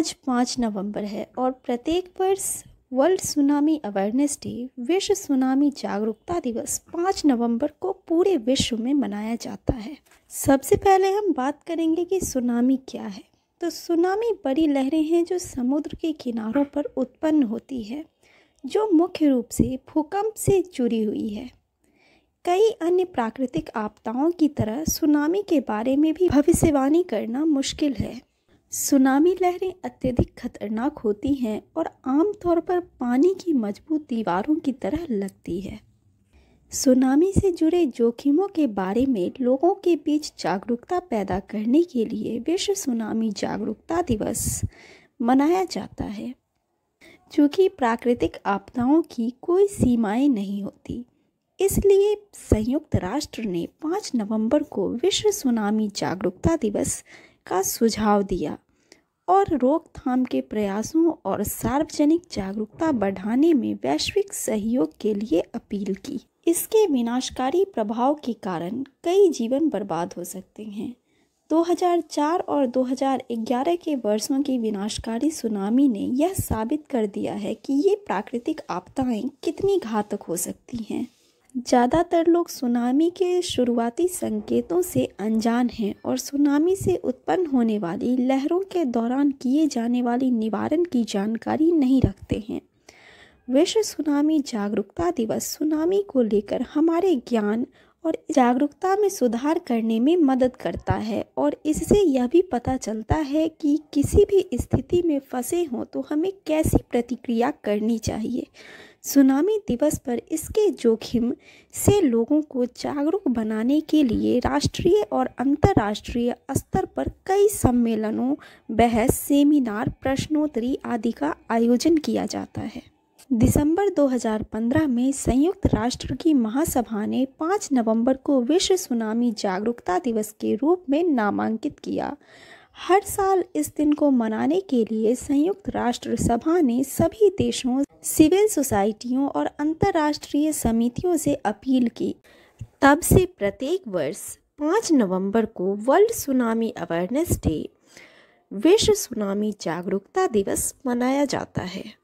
आज पाँच नवंबर है और प्रत्येक वर्ष वर्ल्ड सुनामी अवेयरनेस डे विश्व सुनामी जागरूकता दिवस पाँच नवंबर को पूरे विश्व में मनाया जाता है सबसे पहले हम बात करेंगे कि सुनामी क्या है तो सुनामी बड़ी लहरें हैं जो समुद्र के किनारों पर उत्पन्न होती है जो मुख्य रूप से भूकंप से जुड़ी हुई है कई अन्य प्राकृतिक आपदाओं की तरह सुनामी के बारे में भी भविष्यवाणी करना मुश्किल है सुनामी लहरें अत्यधिक खतरनाक होती हैं और आमतौर पर पानी की मजबूत दीवारों की तरह लगती है सुनामी से जुड़े जोखिमों के बारे में लोगों के बीच जागरूकता पैदा करने के लिए विश्व सुनामी जागरूकता दिवस मनाया जाता है चूँकि प्राकृतिक आपदाओं की कोई सीमाएं नहीं होती इसलिए संयुक्त राष्ट्र ने 5 नवंबर को विश्व सुनामी जागरूकता दिवस का सुझाव दिया और रोकथाम के प्रयासों और सार्वजनिक जागरूकता बढ़ाने में वैश्विक सहयोग के लिए अपील की इसके विनाशकारी प्रभाव के कारण कई जीवन बर्बाद हो सकते हैं 2004 और 2011 के वर्षों की विनाशकारी सुनामी ने यह साबित कर दिया है कि ये प्राकृतिक आपदाएं कितनी घातक हो सकती हैं ज़्यादातर लोग सुनामी के शुरुआती संकेतों से अनजान हैं और सुनामी से उत्पन्न होने वाली लहरों के दौरान किए जाने वाली निवारण की जानकारी नहीं रखते हैं विश्व सुनामी जागरूकता दिवस सुनामी को लेकर हमारे ज्ञान और जागरूकता में सुधार करने में मदद करता है और इससे यह भी पता चलता है कि किसी भी स्थिति में फंसे हों तो हमें कैसी प्रतिक्रिया करनी चाहिए सुनामी दिवस पर इसके जोखिम से लोगों को जागरूक बनाने के लिए राष्ट्रीय और अंतर्राष्ट्रीय स्तर पर कई सम्मेलनों बहस सेमिनार प्रश्नोत्तरी आदि का आयोजन किया जाता है दिसंबर 2015 में संयुक्त राष्ट्र की महासभा ने 5 नवंबर को विश्व सुनामी जागरूकता दिवस के रूप में नामांकित किया हर साल इस दिन को मनाने के लिए संयुक्त राष्ट्र सभा ने सभी देशों सिविल सोसाइटियों और अंतर्राष्ट्रीय समितियों से अपील की तब से प्रत्येक वर्ष पाँच नवंबर को वर्ल्ड सुनामी अवेयरनेस डे विश्व सुनामी जागरूकता दिवस मनाया जाता है